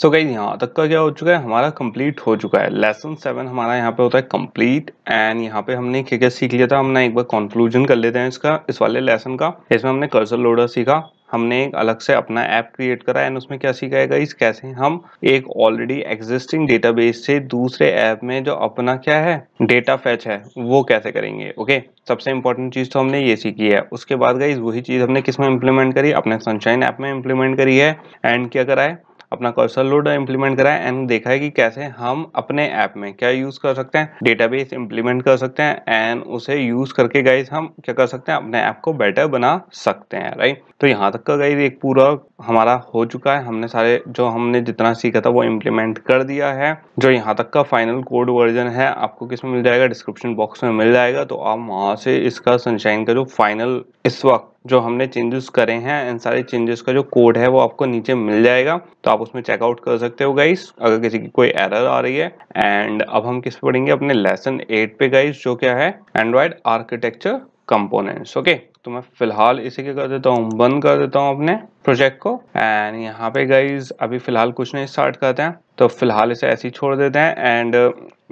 सो गई यहाँ तक का क्या हो चुका है हमारा कंप्लीट हो चुका है लेसन सेवन हमारा यहाँ पे होता है कंप्लीट एंड यहाँ पे हमने क्या क्या सीख लिया था हमने एक बार कंक्लूजन कर लेते हैं इसका इस वाले लेसन का इसमें हमने कर्सर लोडर सीखा हमने एक अलग से अपना ऐप क्रिएट करा एंड उसमें क्या सीखा है गाइस कैसे हम एक ऑलरेडी एग्जिस्टिंग डेटाबेस से दूसरे ऐप में जो अपना क्या है डेटा फैच है वो कैसे करेंगे ओके सबसे इंपॉर्टेंट चीज़ तो हमने ये सीखी है उसके बाद गाइस वही चीज़ हमने किसमें इम्प्लीमेंट करी अपने सनशाइन ऐप में इम्प्लीमेंट करी है एंड क्या करा है अपना कर्सर लोड इम्प्लीमेंट कराया एंड देखा है कि कैसे हम अपने ऐप में क्या यूज़ कर सकते हैं डेटाबेस इम्प्लीमेंट कर सकते हैं एंड उसे यूज़ करके गाइज हम क्या कर सकते हैं अपने ऐप को बेटर बना सकते हैं राइट तो यहाँ तक का गाइज एक पूरा हमारा हो चुका है हमने सारे जो हमने जितना सीखा था वो इम्प्लीमेंट कर दिया है जो यहाँ तक का फाइनल कोड वर्जन है आपको किस में मिल जाएगा डिस्क्रिप्शन बॉक्स में मिल जाएगा तो आप वहां से इसका सनशाइन का जो फाइनल इस वक्त जो हमने चेंजेस करे हैं इन सारे चेंजेस का जो कोड है वो आपको नीचे मिल जाएगा तो आप उसमें चेकआउट कर सकते हो गाइस अगर किसी की कोई एरर आ रही है एंड अब हम किस पढ़ेंगे अपने लेसन एट पे गाइस जो क्या है एंड्रॉयड आर्किटेक्चर कंपोनेंट्स ओके तो मैं फिलहाल इसे क्या कर देता हूँ बंद कर देता हूँ अपने प्रोजेक्ट को एंड यहाँ पे गाइज अभी फिलहाल कुछ नहीं स्टार्ट करते हैं तो फिलहाल इसे ऐसे ही छोड़ देते हैं एंड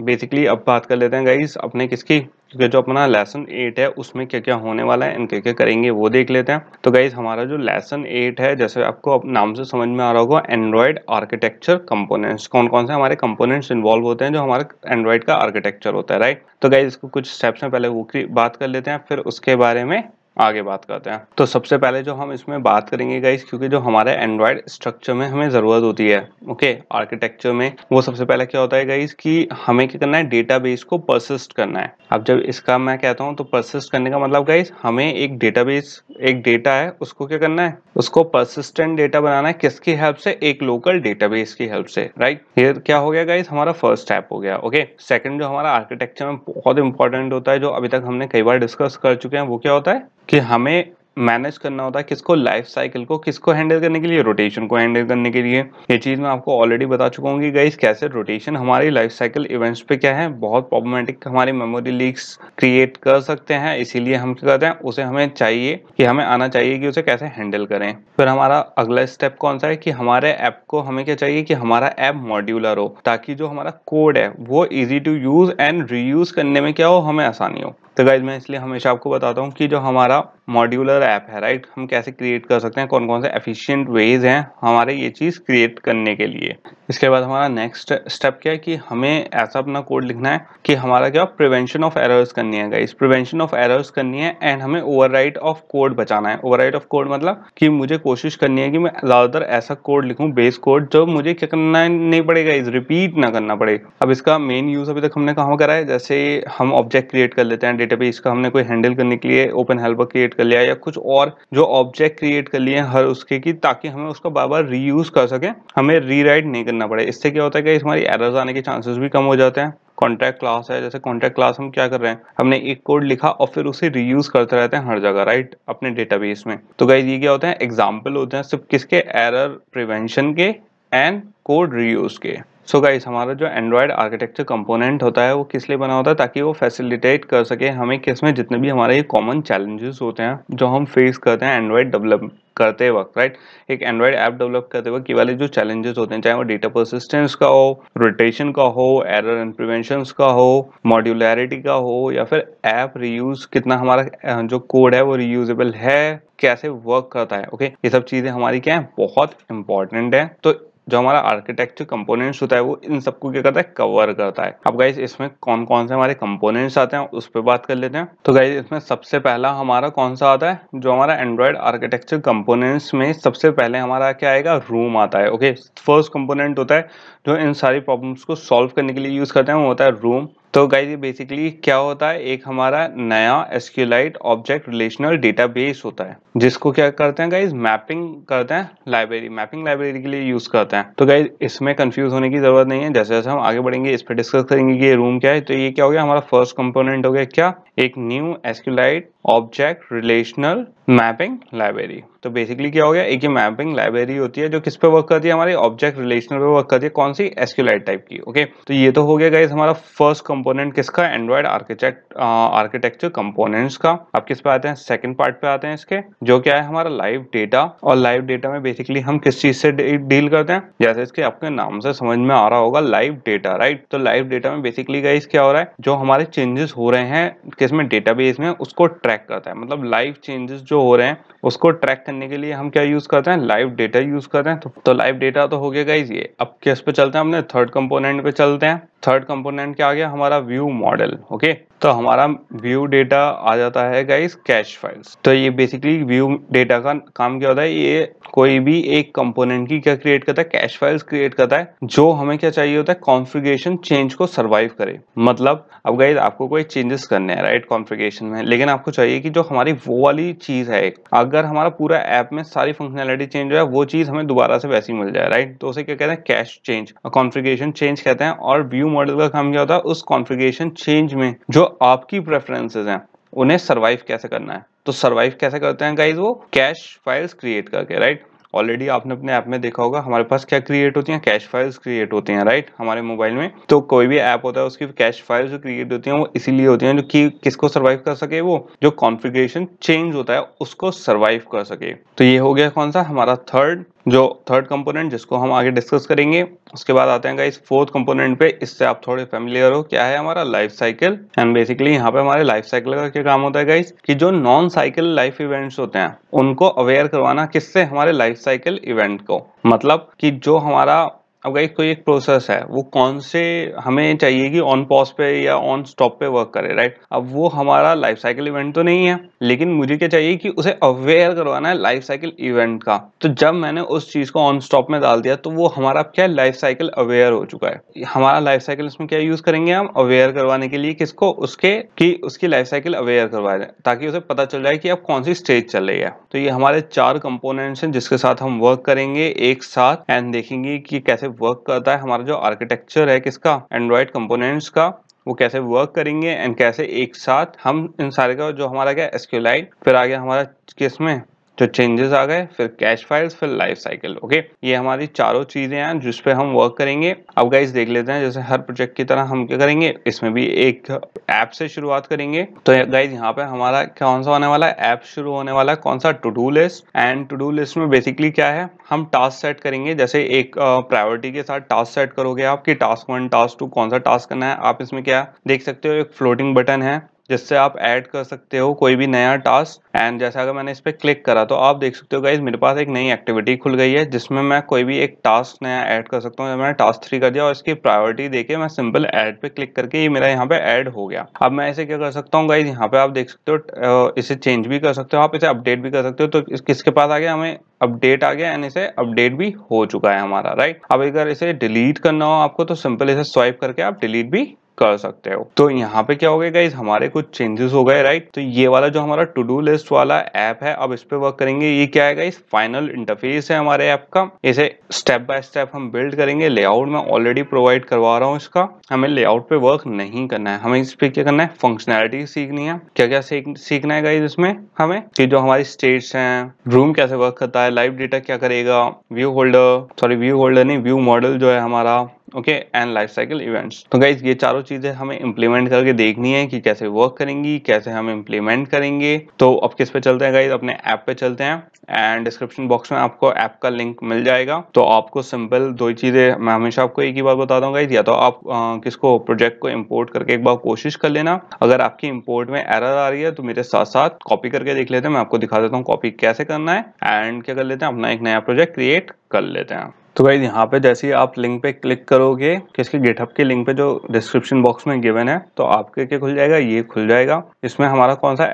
बेसिकली अब बात कर लेते हैं गाइज अपने किसकी क्योंकि जो अपना लेसन एट है उसमें क्या क्या होने वाला है एंड क्या क्या करेंगे वो देख लेते हैं तो गाइज हमारा जो लेसन एट है जैसे आपको नाम से समझ में आ रहा होगा एंड्रॉयड आर्किटेक्चर कंपोनेंट्स कौन कौन से हमारे कंपोनेंट्स इन्वॉल्व होते हैं जो हमारे एंड्रॉयड का आर्किटेक्चर होता है राइट तो गाइज इसको कुछ स्टेप्स में पहले वो की बात कर लेते हैं फिर उसके बारे में आगे बात करते हैं तो सबसे पहले जो हम इसमें बात करेंगे गाइस क्योंकि जो हमारे एंड्रॉयड स्ट्रक्चर में हमें ज़रूरत होती है ओके आर्किटेक्चर में वो सबसे पहले क्या होता है गाइस कि हमें क्या करना है डेटाबेस को परसिस्ट करना है अब जब इसका मैं कहता हूँ तो परसिस्ट करने का मतलब गाइस हमें एक डेटाबेस एक डेटा है उसको क्या करना है उसको परसिस्टेंट डेटा बनाना है किसकी हेल्प से एक लोकल डेटाबेस की हेल्प से राइट ये क्या हो गया गाइस हमारा फर्स्ट स्टेप हो गया ओके सेकेंड जो हमारा आर्किटेक्चर में बहुत इंपॉर्टेंट होता है जो अभी तक हमने कई बार डिस्कस कर चुके हैं वो क्या होता है कि हमें मैनेज करना होता है किसको लाइफ साइकिल को किसको हैंडल करने के लिए रोटेशन को हैंडल करने के लिए ये चीज़ मैं आपको ऑलरेडी बता चुका हूँ कि गाइस कैसे रोटेशन हमारी लाइफ साइकिल इवेंट्स पे क्या है बहुत प्रॉब्लमेटिक हमारी मेमोरी लीक्स क्रिएट कर सकते हैं इसीलिए हम क्या करते हैं उसे हमें चाहिए कि हमें आना चाहिए कि उसे कैसे हैंडल करें फिर हमारा अगला स्टेप कौन सा है कि हमारे ऐप को हमें क्या चाहिए कि हमारा ऐप मॉड्यूलर हो ताकि जो हमारा कोड है वो easy to use and reuse करने में क्या हो हमें आसानी हो तो गाइज मैं इसलिए हमेशा आपको बताता हूँ कि जो हमारा मॉड्यूलर ऐप है राइट हम कैसे क्रिएट कर सकते हैं कौन कौन से एफिशिएंट वेज हैं हमारे ये चीज़ क्रिएट करने के लिए इसके बाद हमारा नेक्स्ट स्टेप क्या है कि हमें ऐसा अपना कोड लिखना है कि हमारा क्या प्रिवेंशन ऑफ एरर्स करनी है गाइज प्रिवेंशन ऑफ एरर्स करनी है एंड हमें ओवर ऑफ कोड बचाना है ओवर ऑफ कोड मतलब कि मुझे कोशिश करनी है कि मैं ज़्यादातर ऐसा कोड लिखूँ बेस कोड जो मुझे क्या करना नहीं पड़ेगा इज रिपीट ना करना पड़ेगा अब इसका मेन यूज़ अभी तक हमने कहाँ करा है जैसे हम ऑब्जेक्ट क्रिएट कर लेते हैं डेटाबेस का हमने कोई हैंडल करने के लिए ओपन हेल्पर क्रिएट कर लिया या कुछ और जो ऑब्जेक्ट क्रिएट कर लिए हर उसके की ताकि हमें उसका बार बार रीयूज कर सके हमें रीराइट नहीं करना पड़े इससे क्या होता है कि हमारी एरर्स आने के चांसेस भी कम हो जाते हैं कॉन्टैक्ट क्लास है जैसे कॉन्टैक्ट क्लास हम क्या कर रहे हैं हमने एक कोड लिखा और फिर उसे रीयूज करते रहते हैं हर जगह राइट अपने डेटाबेस में तो गाइज ये क्या होते हैं एग्जाम्पल होते हैं सिर्फ किसके एरर प्रिवेंशन के एंड कोड रीयूज के सो so गाइस हमारा जो एंड्रॉयड आर्किटेक्चर कंपोनेंट होता है वो किस लिए बना होता है ताकि वो फैसिलिटेट कर सके हमें किस में जितने भी हमारे ये कॉमन चैलेंजेस होते हैं जो हम फेस करते हैं एंड्रॉयड डेवलप करते वक्त राइट एक एंड्रॉयड ऐप डेवलप करते वक्त ये वाले जो चैलेंजेस होते हैं चाहे वो डेटा परसिस्टेंस का हो रोटेशन का हो एरर एंड प्रिवेंशन का हो मॉड्यूलरिटी का हो या फिर ऐप रीयूज कितना हमारा जो कोड है वो रीयूजेबल है कैसे वर्क करता है ओके okay? ये सब चीज़ें हमारी क्या है बहुत इंपॉर्टेंट है तो जो हमारा आर्किटेक्चर कंपोनेंट्स होता है वो इन सबको क्या करता है कवर करता है अब गाइज इसमें कौन कौन से हमारे कंपोनेंट्स आते हैं उस पर बात कर लेते हैं तो गाइज इसमें सबसे पहला हमारा कौन सा आता है जो हमारा एंड्रॉयड आर्किटेक्चर कंपोनेंट्स में सबसे पहले हमारा क्या आएगा रूम आता है ओके फर्स्ट कंपोनेंट होता है जो इन सारी प्रॉब्लम्स को सॉल्व करने के लिए यूज करते हैं वो होता है रूम तो गाइज ये बेसिकली क्या होता है एक हमारा नया एसक्यूलाइट ऑब्जेक्ट रिलेशनल डेटाबेस होता है जिसको क्या करते हैं गाइज मैपिंग करते हैं लाइब्रेरी मैपिंग लाइब्रेरी के लिए यूज करते हैं तो गाइज इसमें कंफ्यूज होने की जरूरत नहीं है जैसे जैसे हम आगे बढ़ेंगे इस पर डिस्कस करेंगे कि ये रूम क्या है तो ये क्या हो गया हमारा फर्स्ट कंपोनेंट हो गया क्या एक new SQLite object relational mapping library तो बेसिकली क्या हो गया एक ये मैपिंग लाइब्रेरी होती है जो किस पे वर्क करती है हमारी ऑब्जेक्ट रिलेशनल पे वर्क करती है कौन सी एसक्यूलाइट टाइप की ओके तो ये तो हो गया गाइज हमारा फर्स्ट कंपोनेंट कंपोनेंट किसका एंड्रॉइड आर्किटेक्ट आर्किटेक्चर कंपोनेंट्स का अब किस पे आते हैं सेकंड पार्ट पे आते हैं इसके जो क्या है हमारा लाइव डेटा और लाइव डेटा में बेसिकली हम किस चीज से डील करते हैं जैसे इसके आपके नाम से समझ में आ रहा होगा लाइव डेटा राइट तो लाइव डेटा में बेसिकली गाइस क्या हो रहा है जो हमारे चेंजेस हो रहे हैं किसमें डेटाबेस में उसको ट्रैक करता है मतलब लाइव चेंजेस जो हो रहे हैं उसको ट्रैक करने के लिए हम क्या यूज करते हैं लाइव डेटा यूज करते हैं तो, तो लाइव डेटा तो हो गया गाइज ये अब किस पे चलते हैं हमने थर्ड कंपोनेंट पे चलते हैं थर्ड कंपोनेंट क्या आ गया हमारा हमारा व्यू मॉडल ओके तो हमारा व्यू डेटा आ जाता है गाइस कैश फाइल्स तो ये बेसिकली व्यू डेटा का काम क्या होता है ये कोई भी एक कंपोनेंट की क्या क्रिएट करता है कैश फाइल्स क्रिएट करता है जो हमें क्या चाहिए होता है कॉन्फ़िगरेशन चेंज को सरवाइव करे मतलब अब गाइज आपको कोई चेंजेस करने हैं राइट कॉन्फ़िगरेशन में लेकिन आपको चाहिए कि जो हमारी वो वाली चीज़ है अगर हमारा पूरा ऐप में सारी फंक्शनैलिटी चेंज हो जाए वो चीज़ हमें दोबारा से वैसी मिल जाए राइट तो उसे क्या कहते हैं कैश चेंज कॉन्फ़िगरेशन चेंज कहते हैं और व्यू मॉडल का काम क्या होता है उस कॉन्फ़िगरेशन चेंज में जो आपकी प्रेफरेंसेस हैं उन्हें सरवाइव कैसे करना है तो सरवाइव कैसे करते हैं गाइज वो कैश फाइल्स क्रिएट करके राइट ऑलरेडी आपने अपने ऐप में देखा होगा हमारे पास क्या क्रिएट होती हैं कैश फाइल्स क्रिएट होती हैं राइट हमारे मोबाइल में तो कोई भी ऐप होता है उसकी कैश फाइल्स जो क्रिएट होती हैं वो इसीलिए होती हैं जो कि किसको सर्वाइव कर सके वो जो कॉन्फ़िगरेशन चेंज होता है उसको सर्वाइव कर सके तो ये हो गया कौन सा हमारा थर्ड जो थर्ड कंपोनेंट जिसको हम आगे डिस्कस करेंगे उसके बाद आते हैं इस फोर्थ कंपोनेंट पे इससे आप थोड़े फेमिलियर हो क्या है हमारा लाइफ साइकिल एंड बेसिकली यहाँ पे हमारे लाइफ साइकिल का क्या काम होता है गाइस कि जो नॉन साइकिल लाइफ इवेंट्स होते हैं उनको अवेयर करवाना किससे हमारे लाइफ साइकिल इवेंट को मतलब कि जो हमारा अब गाइस कोई तो एक प्रोसेस है वो कौन से हमें चाहिए कि ऑन पॉज पे या ऑन स्टॉप पे वर्क करे राइट अब वो हमारा लाइफ साइकिल इवेंट तो नहीं है लेकिन मुझे क्या चाहिए कि उसे अवेयर करवाना है लाइफ साइकिल इवेंट का तो जब मैंने उस चीज को ऑन स्टॉप में डाल दिया तो वो हमारा क्या लाइफ साइकिल अवेयर हो चुका है हमारा लाइफ साइकिल इसमें क्या यूज करेंगे हम अवेयर करवाने के लिए किसको उसके कि उसकी लाइफ साइकिल अवेयर करवाया जाए ताकि उसे पता चल जाए कि अब कौन सी स्टेज चल रही है तो ये हमारे चार कंपोनेंट्स हैं जिसके साथ हम वर्क करेंगे एक साथ एंड देखेंगे कि कैसे वर्क करता है हमारा जो आर्किटेक्चर है किसका एंड्रॉयड कंपोनेंट्स का वो कैसे वर्क करेंगे एंड कैसे एक साथ हम इन सारे का जो हमारा क्या एसक्यूलाइट फिर आ गया हमारा किस में जो तो चेंजेस आ गए फिर कैश फाइल्स फिर लाइफ साइकिल ओके ये हमारी चारों चीजें हैं जिस पे हम वर्क करेंगे अब गाइज देख लेते हैं जैसे हर प्रोजेक्ट की तरह हम क्या करेंगे इसमें भी एक ऐप से शुरुआत करेंगे तो गाइज यहाँ पे हमारा कौन सा होने वाला है ऐप शुरू होने वाला है कौन सा to do list and to do list में बेसिकली क्या है हम टास्क सेट करेंगे जैसे एक प्रायोरिटी के साथ टास्क सेट करोगे आपकी टास्क वन टास्क टू कौन सा टास्क करना है आप इसमें क्या देख सकते हो एक फ्लोटिंग बटन है जिससे आप ऐड कर सकते हो कोई भी नया टास्क एंड जैसे अगर मैंने इस पर क्लिक करा तो आप देख सकते हो गाइज मेरे पास एक नई एक्टिविटी खुल गई है जिसमें मैं कोई भी एक टास्क नया ऐड कर सकता हूँ मैंने टास्क थ्री कर दिया और इसकी प्रायोरिटी देके मैं सिंपल ऐड पे क्लिक करके ये मेरा यहाँ पे ऐड हो गया अब मैं ऐसे क्या कर सकता हूँ गाइज यहाँ पे आप देख सकते हो इसे चेंज भी कर सकते हो आप इसे अपडेट भी कर सकते हो तो किसके पास आ गया हमें अपडेट आ गया एंड इसे अपडेट भी हो चुका है हमारा राइट अब अगर इसे डिलीट करना हो आपको तो सिंपल इसे स्वाइप करके आप डिलीट भी कर सकते हो तो यहाँ पे क्या हो गया गाइज हमारे कुछ चेंजेस हो गए राइट तो ये वाला जो हमारा टू डू लिस्ट वाला ऐप है अब इस पे वर्क करेंगे ये क्या है गाइज फाइनल इंटरफेस है हमारे ऐप का इसे स्टेप बाय स्टेप हम बिल्ड करेंगे लेआउट में ऑलरेडी प्रोवाइड करवा रहा हूँ इसका हमें लेआउट पे वर्क नहीं करना है हमें इस पे क्या करना है फंक्शनैलिटी सीखनी है क्या क्या सीखना है गाइज इसमें हमें कि जो हमारी स्टेट्स है रूम कैसे वर्क करता है लाइव डेटा क्या करेगा view holder sorry view holder नहीं व्यू मॉडल जो है हमारा okay and life cycle events तो गाइज ये चारों चीजें हमें इम्प्लीमेंट करके देखनी है कि कैसे वर्क करेंगी कैसे हम इम्प्लीमेंट करेंगे तो अब किस पे चलते हैं गाइज अपने ऐप पे चलते हैं एंड डिस्क्रिप्शन बॉक्स में आपको ऐप का लिंक मिल जाएगा तो आपको सिंपल दो ही चीज़ें मैं हमेशा आपको एक ही बात बताता हूँ गाइज या तो आप आ, किसको प्रोजेक्ट को इम्पोर्ट करके एक बार कोशिश कर लेना अगर आपकी इम्पोर्ट में एरर आ रही है तो मेरे साथ साथ कॉपी करके देख लेते हैं मैं आपको दिखा देता हूँ कॉपी कैसे करना है एंड क्या कर लेते हैं अपना एक नया प्रोजेक्ट क्रिएट कर लेते हैं तो भाई यहाँ पे जैसे ही आप लिंक पे क्लिक करोगे किसके गेटअप के लिंक पे जो डिस्क्रिप्शन बॉक्स में गिवन है तो आपके क्या खुल जाएगा ये खुल जाएगा इसमें हमारा कौन सा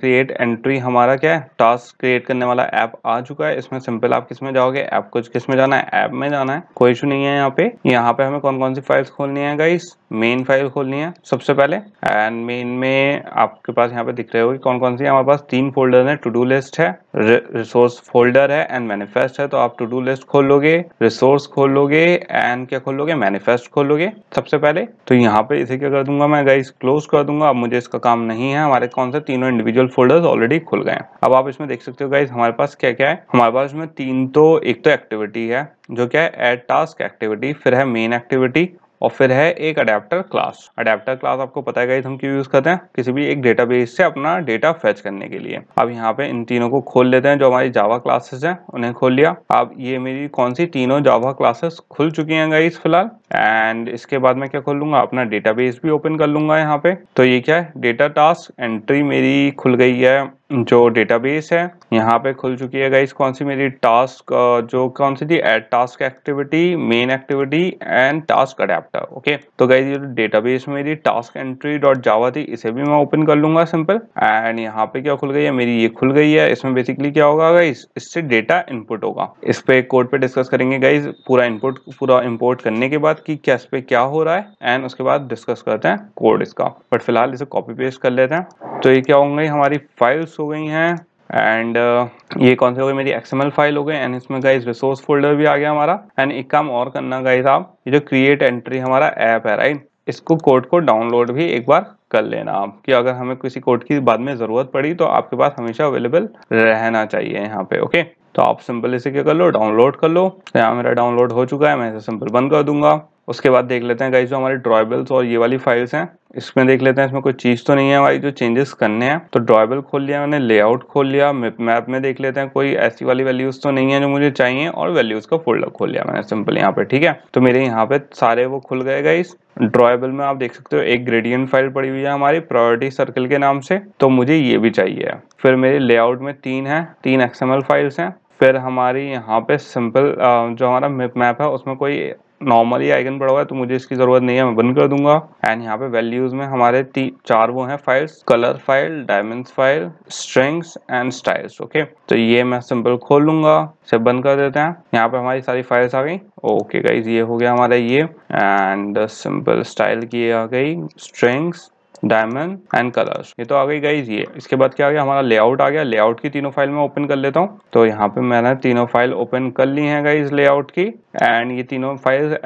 क्रिएट एंट्री हमारा क्या है टास्क क्रिएट करने वाला ऐप आ चुका है इसमें सिंपल आप किस में जाओगे ऐप कुछ किस में जाना है ऐप में जाना है कोई इशू नहीं है यहाँ पे यहाँ पे हमें कौन कौन सी फाइल्स खोलनी है गाइस मेन फाइल खोलनी है सबसे पहले एंड मेन में आपके पास यहाँ पे दिख रहे होगी कौन कौन सी हमारे पास तीन फोल्डर है टू डू लिस्ट है रिसोर्स फोल्डर है एंड मैनिफेस्ट है तो आप टू डू लिस्ट खोलोगे रिसोर्स खोलोगे एंड क्या खोलोगे मैनिफेस्ट खोलोगे सबसे पहले तो यहाँ पे इसे क्या कर दूंगा मैं गाइस क्लोज कर दूंगा अब मुझे इसका काम नहीं है हमारे कौन से तीनों इंडिविजुअल फोल्डर्स ऑलरेडी खुल गए हैं अब आप इसमें देख सकते हो गाइस हमारे पास क्या क्या है हमारे पास इसमें तीन तो एक तो एक्टिविटी है जो क्या है एड टास्क एक्टिविटी फिर है मेन एक्टिविटी और फिर है एक अडेप्टर क्लास अडेप्टर क्लास आपको पता है हम क्यों यूज़ करते हैं किसी भी एक डेटाबेस से अपना डेटा फेच करने के लिए अब यहाँ पे इन तीनों को खोल लेते हैं जो हमारी जावा क्लासेस हैं उन्हें खोल लिया अब ये मेरी कौन सी तीनों जावा क्लासेस खुल चुकी हैं गाइस फिलहाल एंड इसके बाद मैं क्या खोल लूंगा अपना बेस भी ओपन कर लूंगा यहाँ पे तो ये क्या है डेटा टास्क एंट्री मेरी खुल गई है जो डेटाबेस है यहाँ पे खुल चुकी है गाइस कौन सी मेरी टास्क जो कौन सी थी add task activity main activity and task adapter okay तो गाइस ये डेटाबेस मेरी टास्क एंट्री डॉट जावा थी इसे भी मैं ओपन कर लूंगा सिंपल एंड यहाँ पे क्या खुल गई है मेरी ये खुल गई है इसमें बेसिकली क्या होगा गाइस इससे डेटा इनपुट होगा इस पे कोड पे डिस्कस करेंगे गाइज पूरा इनपुट पूरा इम्पोर्ट करने के बाद कि कैस पे क्या हो रहा है एंड उसके बाद डिस्कस करते हैं कोड इसका बट फिलहाल इसे कॉपी पेस्ट कर लेते हैं तो ये क्या हो गई हमारी फाइल्स हो गई हैं एंड uh, ये कौन से हो गए मेरी एक्सएमएल फाइल हो गई एंड इसमें गाइज रिसोर्स फोल्डर भी आ गया हमारा एंड एक काम और करना गाइस आप ये जो क्रिएट एंट्री हमारा ऐप है राइट इसको कोड को डाउनलोड भी एक बार कर लेना आप कि अगर हमें किसी कोड की बाद में ज़रूरत पड़ी तो आपके पास हमेशा अवेलेबल रहना चाहिए यहाँ पे ओके तो आप सिंपल इसे क्या कर लो डाउनलोड कर लो तो यहाँ मेरा डाउनलोड हो चुका है मैं इसे सिंपल बंद कर दूंगा उसके बाद देख लेते हैं गाइज जो हमारे ड्रॉयबल्स और ये वाली फाइल्स हैं इसमें देख लेते हैं इसमें कोई चीज़ तो नहीं है हमारी जो चेंजेस करने हैं तो ड्रॉयबल खोल लिया मैंने लेआउट खोल लिया मैप में देख लेते हैं कोई ऐसी वाली वैल्यूज़ तो नहीं है जो मुझे चाहिए और वैल्यूज़ का फोल्डर खोल लिया मैंने सिंपल यहाँ पे ठीक है तो मेरे यहाँ पे सारे वो खुल गए गाइस ड्रॉएबल में आप देख सकते हो एक ग्रेडियंट फाइल पड़ी हुई है हमारी प्रायोरिटी सर्कल के नाम से तो मुझे ये भी चाहिए फिर मेरे लेआउट में तीन है तीन एक्सएमएल फाइल्स हैं फिर हमारी यहाँ पे सिंपल जो हमारा मैप है उसमें कोई नॉर्मली आइगन पड़ा हुआ है तो मुझे इसकी ज़रूरत नहीं है मैं बंद कर दूंगा एंड यहाँ पे वैल्यूज़ में हमारे ती, चार वो हैं files colour file diamond file strings and styles okay तो ये मैं सिंपल खोल लूंगा इसे बंद कर देते हैं यहाँ पे हमारी सारी फाइल्स आ गई ओके गाइज ये हो गया हमारा ये एंड सिंपल स्टाइल की आ गई स्ट्रिंग्स डायमंड एंड कलर्स ये तो आ गई गाइज ये इसके बाद क्या आ गया हमारा लेआउट आ गया लेआउट की तीनों फाइल मैं ओपन कर लेता हूँ तो यहाँ पे मैंने तीनों फाइल ओपन कर ली है गाइज लेआउट की एंड ये तीनों फाइल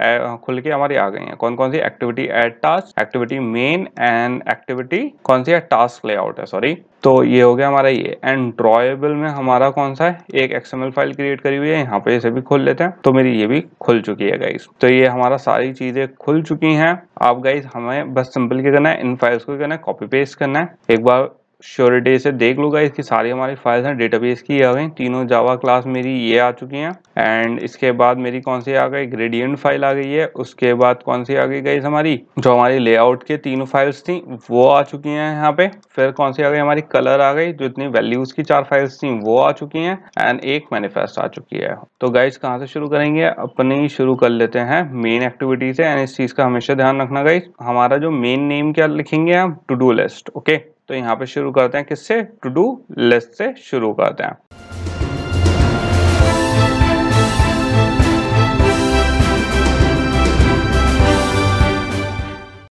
खुल के हमारी आ गई हैं कौन कौन सी activity add task activity main and activity कौन सी है टास्क लेआउट है सॉरी तो ये हो गया हमारा ये एंड ड्रॉएबल में हमारा कौन सा है एक एक्सएमएल फाइल क्रिएट करी हुई है यहाँ पे इसे भी खोल लेते हैं तो मेरी ये भी खुल चुकी है गाइस तो ये हमारा सारी चीजें खुल चुकी हैं आप गाइस हमें बस सिंपल क्या करना है इन फाइल्स को करना है कॉपी पेस्ट करना है एक बार श्योरिटी से देख लो इसकी सारी हमारी फाइल्स हैं डेटाबेस की आ गई तीनों जावा क्लास मेरी ये आ चुकी हैं एंड इसके बाद मेरी कौन सी आ गई ग्रेडियंट फाइल आ गई है उसके बाद कौन सी आ गई गाइस हमारी जो हमारी लेआउट के तीनों फाइल्स थी वो आ चुकी हैं यहाँ पे फिर कौन सी आ गई हमारी कलर आ गई जो इतनी वैल्यूज की चार फाइल्स थी वो आ चुकी हैं एंड एक मैनिफेस्ट आ चुकी है तो गाइज कहाँ से शुरू करेंगे अपनी शुरू कर लेते हैं मेन एक्टिविटीज है एंड इस चीज का हमेशा ध्यान रखना गाइस हमारा जो मेन नेम क्या लिखेंगे हम टू डू लिस्ट ओके तो यहाँ पे शुरू करते हैं किससे टू डू लिस्ट से शुरू करते हैं